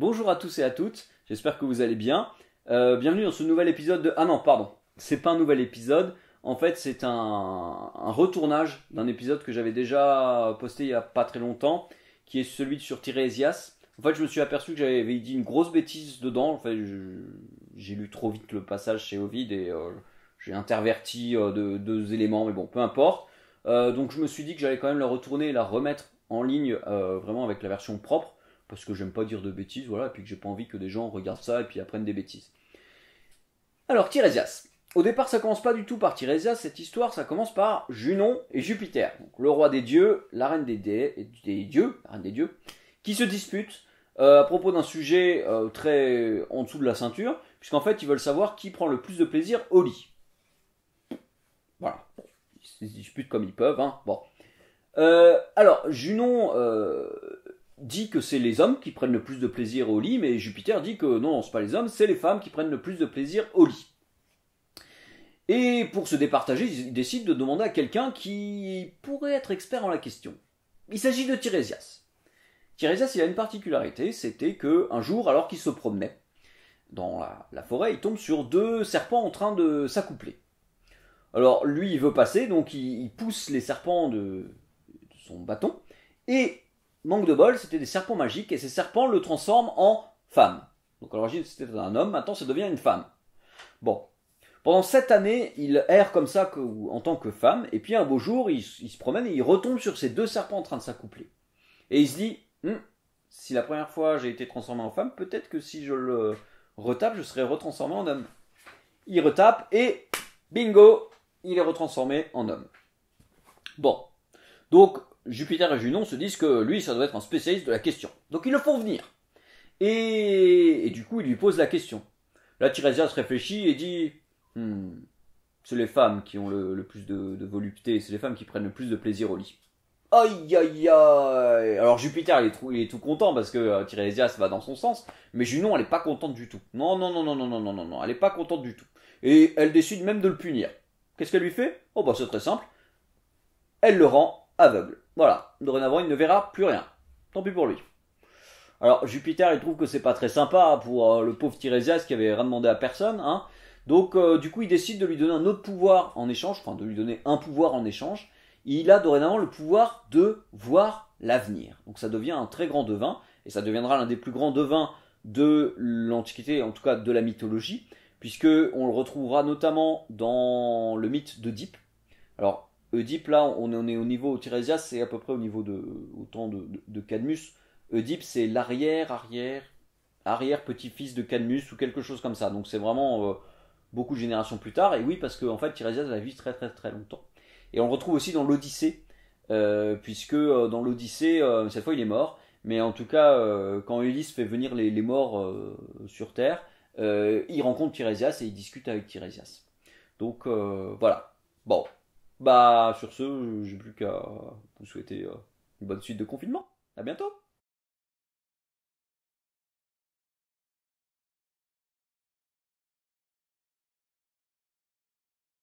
Bonjour à tous et à toutes, j'espère que vous allez bien. Euh, bienvenue dans ce nouvel épisode de... Ah non, pardon, c'est pas un nouvel épisode, en fait c'est un, retournage d'un épisode que j'avais déjà posté il y a pas très longtemps, qui est celui sur Tiresias. En fait je me suis aperçu que j'avais dit une grosse bêtise dedans, en fait j'ai lu trop vite le passage chez Ovid et euh, j'ai interverti euh, deux éléments, mais bon, peu importe. donc je me suis dit que j'allais quand même le retourner et la remettre en ligne vraiment avec la version propre parce que j'aime pas dire de bêtises, voilà, et puis que j'ai pas envie que des gens regardent ça et puis apprennent des bêtises. Alors, Tiresias. Au départ, ça commence pas du tout par Tiresias, cette histoire, ça commence par Junon et Jupiter, le roi des dieux, la reine des, dieux, la des dieux, qui se disputent euh, à propos d'un sujet euh, très en dessous de la ceinture, puisqu'en fait, ils veulent savoir qui prend le plus de plaisir au lit. Voilà. Ils se disputent comme ils peuvent, hein. Bon. Euh, alors, Junon dit que c'est les hommes qui prennent le plus de plaisir au lit, mais Jupiter dit que non, c'est pas les hommes, c'est les femmes qui prennent le plus de plaisir au lit. Et pour se départager, il décide de demander à quelqu'un qui pourrait être expert en la question. Il s'agit de Tirésias. Tirésias, il a une particularité, c'était que un jour, alors qu'il se promenait dans la, forêt, il tombe sur deux serpents en train de s'accoupler. Alors lui, il veut passer, donc il, pousse les serpents de son bâton, et manque de bol, c'était des serpents magiques et ces serpents le transforment en femme. Donc à l'origine c'était un homme, maintenant ça devient une femme. Bon. Pendant sept années, il erre comme ça en tant que femme, et puis un beau jour, il, se promène et il retombe sur ces deux serpents en train de s'accoupler. Et il se dit, hum, si la première fois j'ai été transformé en femme, peut-être que si je le retape, je serai retransformé en homme. Il retape et bingo, il est retransformé en homme. Bon, donc Jupiter et Junon se disent que lui, ça doit être un spécialiste de la question. Donc ils le font venir. Et, du coup, il lui pose la question. Là, Tirésias réfléchit et dit hmm, C'est les femmes qui ont le, plus de, volupté, c'est les femmes qui prennent le plus de plaisir au lit. Aïe aïe aïe Alors Jupiter il est, tout, content parce que euh, Tiresias va dans son sens, mais Junon elle n'est pas contente du tout. Non non non non non non non non elle n'est pas contente du tout. Et elle décide même de le punir. Qu'est-ce qu'elle lui fait Oh bah c'est très simple. Elle le rend aveugle. Voilà, dorénavant il ne verra plus rien. Tant pis pour lui. Alors Jupiter, il trouve que c'est pas très sympa pour euh, le pauvre Tirésias qui avait rien demandé à personne. Hein. Donc euh, du coup, il décide de lui donner un autre pouvoir en échange, enfin de lui donner un pouvoir en échange. Il a dorénavant le pouvoir de voir l'avenir. Donc ça devient un très grand devin, et ça deviendra l'un des plus grands devins de l'Antiquité, en tout cas de la mythologie, puisque on le retrouvera notamment dans le mythe d'Oedipe. Alors Oedipe, là, on est au niveau, Tyrésias, c'est à peu près au niveau de, autant de, Cadmus. Oedipe, c'est l'arrière, arrière, arrière petit-fils de Cadmus ou quelque chose comme ça. Donc c'est vraiment euh, beaucoup de générations plus tard. Et oui, parce qu'en fait, Tyrésias a vécu très très très longtemps. Et on le retrouve aussi dans l'Odyssée, euh, puisque euh, dans l'Odyssée, cette fois il est mort. Mais en tout cas, quand Ulysse fait venir les, morts sur Terre, il rencontre Tyrésias et il discute avec Tyrésias. Donc voilà. Bon, bah, sur ce, euh, j'ai plus qu'à vous souhaiter euh, une bonne suite de confinement. À bientôt!